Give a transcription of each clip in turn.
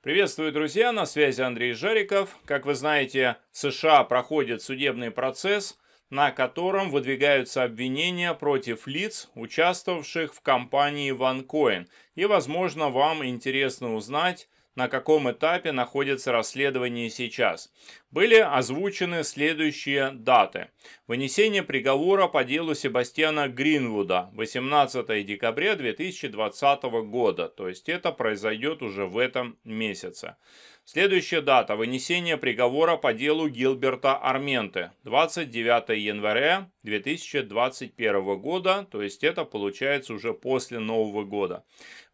Приветствую, друзья, на связи Андрей Жариков. Как вы знаете, в США проходит судебный процесс, на котором выдвигаются обвинения против лиц, участвовавших в компании OneCoin. И, возможно, вам интересно узнать, на каком этапе находится расследование сейчас. Были озвучены следующие даты. Вынесение приговора по делу Себастьяна Гринвуда 18 декабря 2020 года, то есть это произойдет уже в этом месяце. Следующая дата – вынесение приговора по делу Гилберта Арменты 29 января 2021 года, то есть это получается уже после Нового года.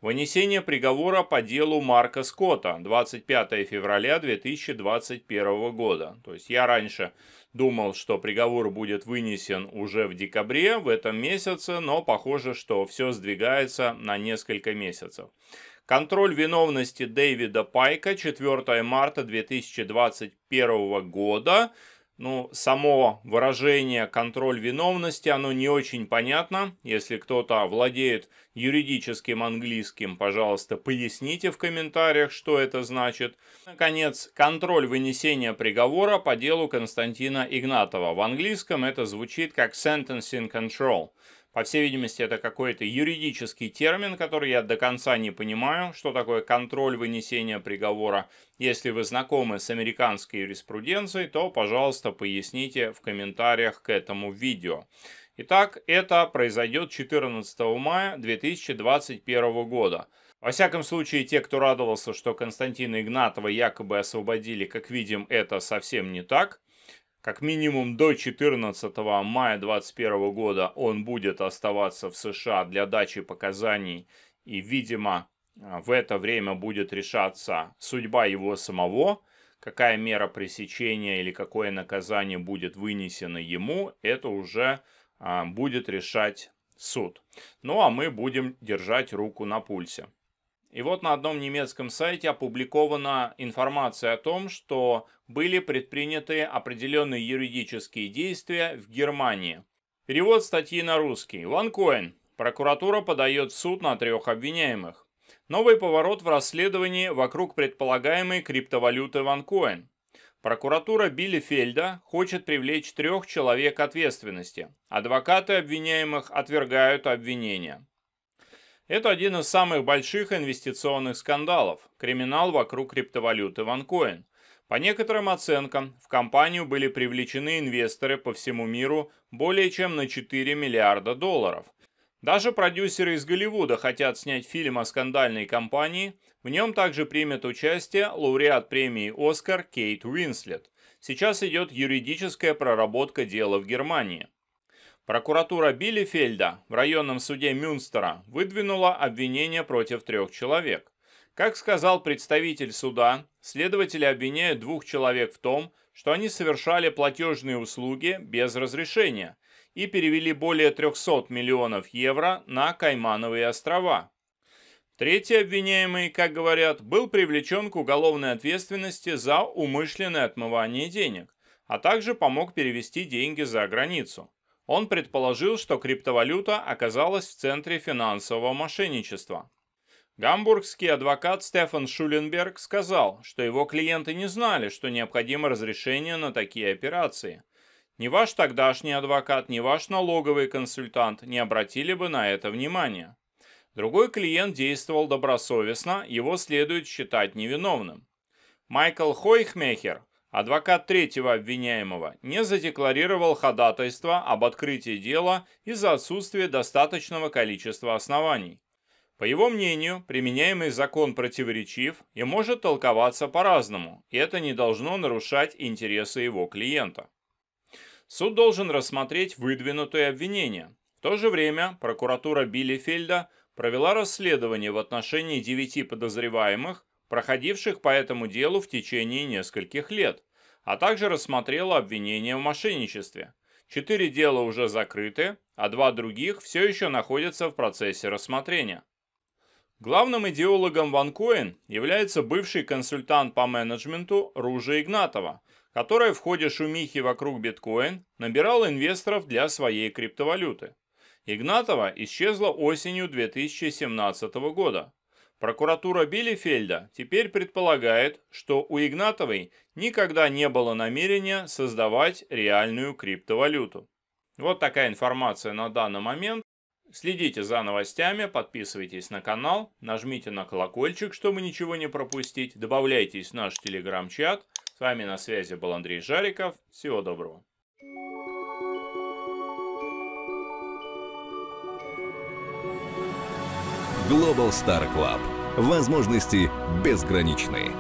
Вынесение приговора по делу Марка Скотта суббота, 25 февраля 2021 года. То есть я раньше думал, что приговор будет вынесен уже в декабре в этом месяце, но похоже, что все сдвигается на несколько месяцев. Контроль виновности Дэвида Пайка 4 марта 2021 года. Ну, само выражение «контроль виновности», оно не очень понятно. Если кто-то владеет юридическим английским, пожалуйста, поясните в комментариях, что это значит. Наконец, контроль вынесения приговора по делу Константина Игнатова. В английском это звучит как «sentencing control». По всей видимости, это какой-то юридический термин, который я до конца не понимаю, что такое контроль вынесения приговора. Если вы знакомы с американской юриспруденцией, то, пожалуйста, поясните в комментариях к этому видео. Итак, это произойдет 14 мая 2021 года. Во всяком случае, те, кто радовался, что Константина Игнатова якобы освободили, как видим, это совсем не так. Как минимум до 14 мая 2021 года он будет оставаться в США для дачи показаний и, видимо, в это время будет решаться судьба его самого, какая мера пресечения или какое наказание будет вынесено ему, это уже а, будет решать суд. Ну а мы будем держать руку на пульсе. И вот на одном немецком сайте опубликована информация о том, что были предприняты определенные юридические действия в Германии. Перевод статьи на русский. Ван Ланкоин. Прокуратура подает в суд на трех обвиняемых. Новый поворот в расследовании вокруг предполагаемой криптовалюты Ванкоин. Прокуратура Билли Фельда хочет привлечь трех человек к ответственности. Адвокаты обвиняемых отвергают обвинения. Это один из самых больших инвестиционных скандалов – криминал вокруг криптовалюты OneCoin. По некоторым оценкам, в компанию были привлечены инвесторы по всему миру более чем на 4 миллиарда долларов. Даже продюсеры из Голливуда хотят снять фильм о скандальной компании. В нем также примет участие лауреат премии «Оскар» Кейт Уинслет. Сейчас идет юридическая проработка дела в Германии. Прокуратура Биллифельда в районном суде Мюнстера выдвинула обвинение против трех человек. Как сказал представитель суда, следователи обвиняют двух человек в том, что они совершали платежные услуги без разрешения и перевели более 300 миллионов евро на Каймановые острова. Третий обвиняемый, как говорят, был привлечен к уголовной ответственности за умышленное отмывание денег, а также помог перевести деньги за границу. Он предположил, что криптовалюта оказалась в центре финансового мошенничества. Гамбургский адвокат Стефан Шуленберг сказал, что его клиенты не знали, что необходимо разрешение на такие операции. Ни ваш тогдашний адвокат, ни ваш налоговый консультант не обратили бы на это внимания. Другой клиент действовал добросовестно, его следует считать невиновным. Майкл Хойхмехер – Адвокат третьего обвиняемого не задекларировал ходатайство об открытии дела из-за отсутствия достаточного количества оснований. По его мнению, применяемый закон противоречив и может толковаться по-разному, и это не должно нарушать интересы его клиента. Суд должен рассмотреть выдвинутые обвинения. В то же время прокуратура Биллифельда провела расследование в отношении девяти подозреваемых, проходивших по этому делу в течение нескольких лет, а также рассмотрела обвинения в мошенничестве. Четыре дела уже закрыты, а два других все еще находятся в процессе рассмотрения. Главным идеологом OneCoin является бывший консультант по менеджменту Ружа Игнатова, которая в ходе шумихи вокруг биткоин набирала инвесторов для своей криптовалюты. Игнатова исчезла осенью 2017 года. Прокуратура Билефельда теперь предполагает, что у Игнатовой никогда не было намерения создавать реальную криптовалюту. Вот такая информация на данный момент. Следите за новостями, подписывайтесь на канал, нажмите на колокольчик, чтобы ничего не пропустить, добавляйтесь в наш телеграм-чат. С вами на связи был Андрей Жариков. Всего доброго. Global Star Club возможности безграничны.